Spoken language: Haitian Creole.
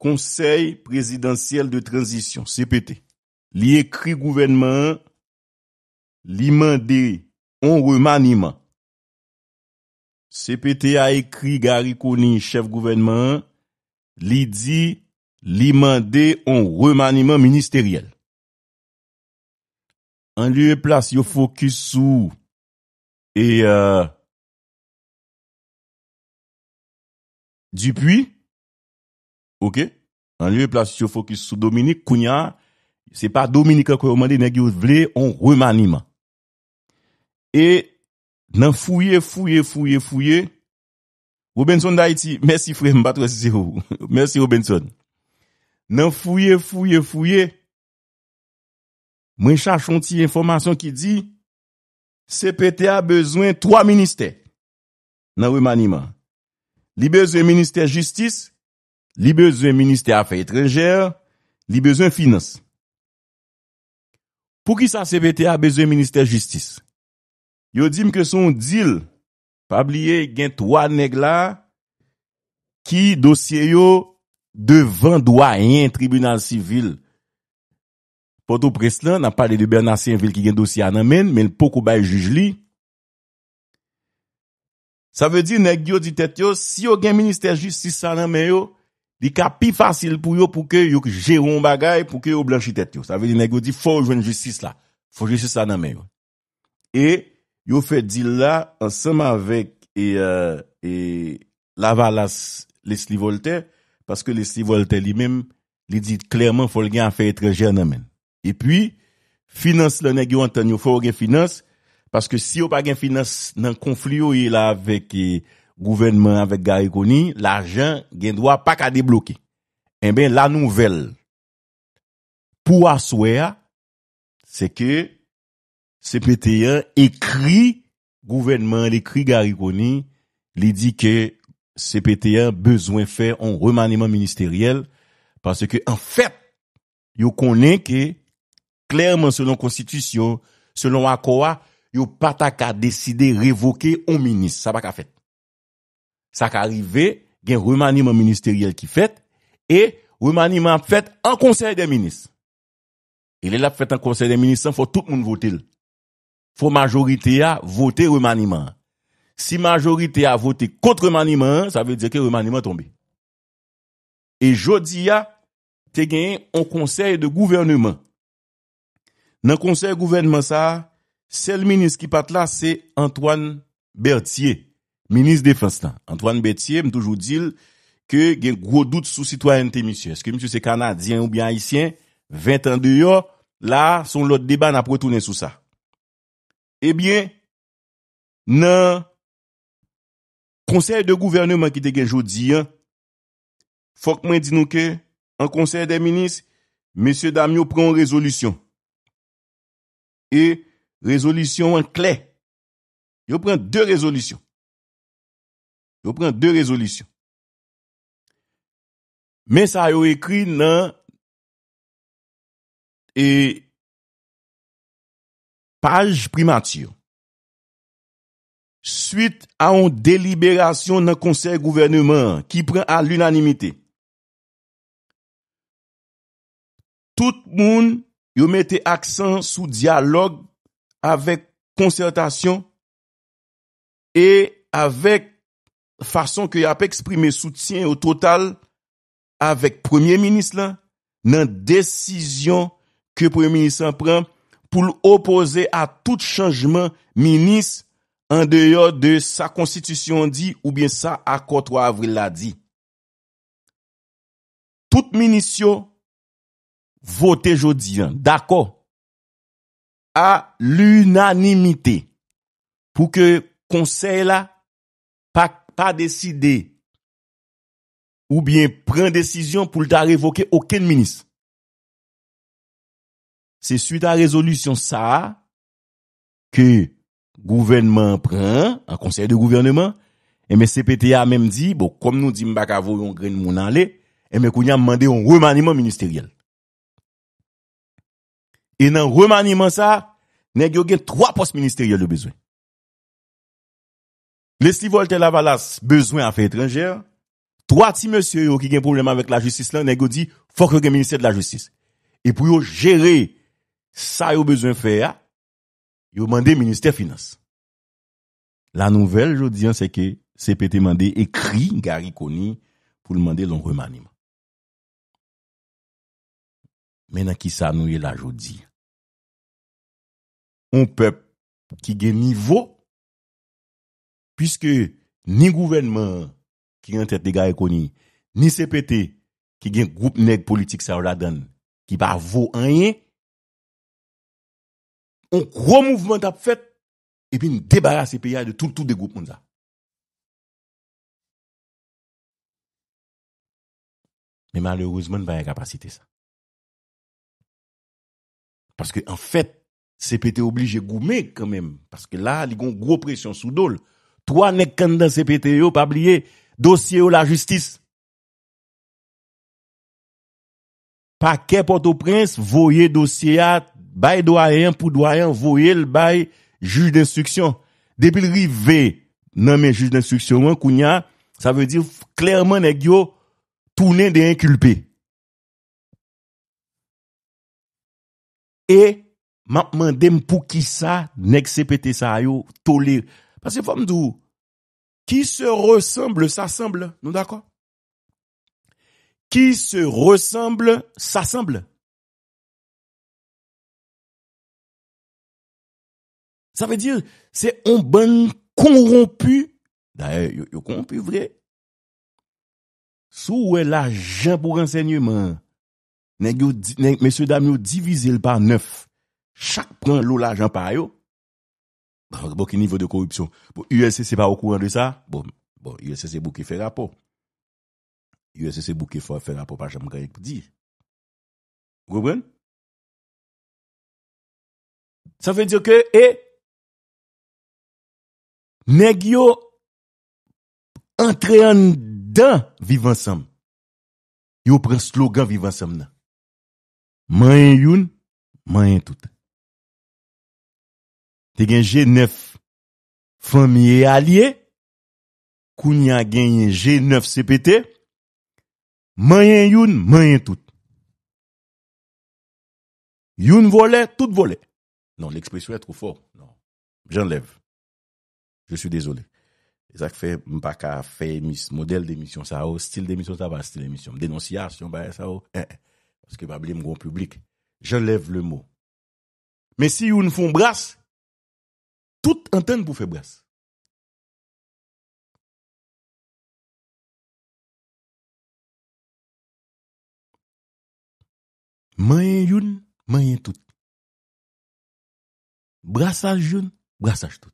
konsey presidansyel de tranzisyon, CPT. Li ekri gouvenman, li mande an remaniman. CPT a ekri Gary Kony, chef gouvenman, li di li mande an remaniman ministeryel. An li e plas yo fokis sou e euh, dupi Ok? An liwe plasyon fokus sou Dominik, kounya, se pa Dominika kwa yo mande negyo vle, on remanima. E, nan fouye, fouye, fouye, fouye, Obenzon da iti, mersi fouye, mbatwa si se ho, mersi Obenzon. Nan fouye, fouye, fouye, mwen chachon ti yon informasyon ki di, CPTA bezwen 3 minister, nan remanima. Libez yon minister justice, Li bezwen Ministè Afè Etrèngèr, li bezwen Finans. Pou ki sa CVTA bezwen Ministè Jistis? Yo dim kè son dil pabliye gen twa neg la ki dosye yo devan doa enye en tribunal sivil. Poto pres lan, nan pali li bè nasen vil ki gen dosye anan men, men l pokou bay juj li. Sa ve di neg yo ditet yo, si yo gen Ministè Jistis sa lan men yo, li ka pi fasil pou yo pou ke yo geron bagay pou ke yo blanchi tèt yo. Sa ve di negyo di fò jwen justice la. Fò justice la nanmen yo. E yo fè dil la ansèm avèk e, e, e la valas lesli voltae, paske lesli voltae li mèm li dit klèrman fò l gen a fè etre jè nanmen. E pwi, finance le negyo anten yo fò gen finance, paske si yo pa gen finance nan konflio yo e la avèk e... Gouvernement avèk Garikoni, l'ajan gen dwa pak a debloké. En ben, la nouvel pou aswea, se ke CPT1 ekri gouvernement, l'ekri Garikoni, li di ke CPT1 bezwen fè an remaneman ministeriel, pase ke an fèt, yo konen ke, klèrman selon konstitisyon, selon akwa, yo pata ka deside revoke an minis, sa bak a fèt. Sa ka rive gen remaniman ministeriyel ki fet e remaniman fet e an konsey de minis. E lè la fet an konsey de minis san fò tout moun votil. Fò majorite a voté remaniman. Si majorite a voté kontre maniman, sa vè diè ke remaniman tonbi. E jodi a, te gen an konsey de gouvernman. Nan konsey gouvernman sa, sel minis ki pat la, se Antoine Berthier. Minis de France nan, Antoine Béthier, m toujou dil ke gen gro dout sou citoyen te misye. Eske misye se Kanadyen ou bien Haitien, 20 an de yo, la son lot deban ap wè tounen sou sa. Ebyen, eh nan, konsey de gouvernement ki te gen jodi yan, fok mwen di nou ke, an konsey de minis, misye dam yo proun rezolusyon. E rezolusyon an kle. Yo proun de rezolusyon. Yo pren de rezolisyon. Mensa yo ekri nan e paj primatiyon. Suite an deliberasyon nan konsey gouvernement ki pren an l'unanimite. Tout moun yo mette aksan sou dialog avèk konsertasyon e avèk fason ke y ap eksprime soutyen ou total avèk premiè minis lan nan desisyon ke premiè minis an pren pou l'opose a tout chanjman minis an deyo de sa konstitusyon di ou bien sa akotwa avril la di. Tout minisyon vote jodi dako a l'unanimite pou ke konsey la pak pa deside ou bien pren desisyon pou l'ta revoke oken minis. Se suite a rezolusyon sa, ke gouvenman pren, a konsey de gouvenman, e M.S.P.T. a menm di, bo kom nou di mbak avou yon gren moun ale, M.S.P.T. a menm mande yon remaniman ministeriel. E nan remaniman sa, ne gyogen 3 pos ministeriel yo bezwen. Lè si volte la valas bezwen afe etrenger, troati monsye yo ki gen probleme avèk la jistis lan, negodi fok yo gen minister de la jistis. E pou yo jere sa yo bezwen fè ya, yo mande minister finance. La nouvel jodi an seke, sepe te mande ekri gari koni pou l'mande l'on remanima. Mènen ki sa nou ye la jodi, on pep ki gen nivou Piske ni gouvenman ki gen tet degay koni, ni CPT ki gen goup neg politik sa ou la den, ki ba vo anyen, on kwo mouvment ap fet, epi nou debaya se peyay de tout tout de goup mounza. Men malerouzman baye kapasite sa. Paske en fet, CPT oblige goup meg kanmen, paske la li gon gwo presyon sou dole, Toa nek kanda CPT yo pabliye dosye yo la justis. Pa ke poto prins, voye dosye ya bay doayen pou doayen, voye l bay juj d'instruksyon. Depi li ve nanmen juj d'instruksyon wankounya, sa ve di klerman nek yo tounen de inkulpe. E, mapman dem pou ki sa, nek CPT sa yo tolir. Asè fòm dò, ki se ressemble, s'assemble, nou d'akwa? Ki se ressemble, s'assemble. Sa fè dir, se on ban konrompu, daè, yo konrompu vre, sou wè la jen pou rensegnye man, men se dam yo divize l pa neuf, chak pran l ou la jen pa yo, Bo ki nivou de korupsyon. Bo, U.S.C. se pa wakou an de sa? Bo, U.S.C. se bou ki fè rapo. U.S.C. se bou ki fè rapo pa jèm ganyek pou di. Goubren? Sa fè diyo ke, e, neg yo antren dan vivan sam. Yo pren slogan vivan sam nan. Mayen youn, mayen toutan. Te genje nef famye alye, koun ya genje nef CPT, manyen yon, manyen tout. Yon vole, tout vole. Non, l'ekspresyon e tro for. Non. J'enleve. Je sou dezolé. E zak fe mpaka fe emis, model de emisyon sa ou, stil de emisyon sa ou, stil de emisyon sa ou, denonsiyas yon bae sa ou, e, e. Ske va bile mkoun publik. J'enleve le mou. Me si yon fon bras, Tout entende pou fè brase. Manyen yon, manyen tout. Brase yon, brase tout.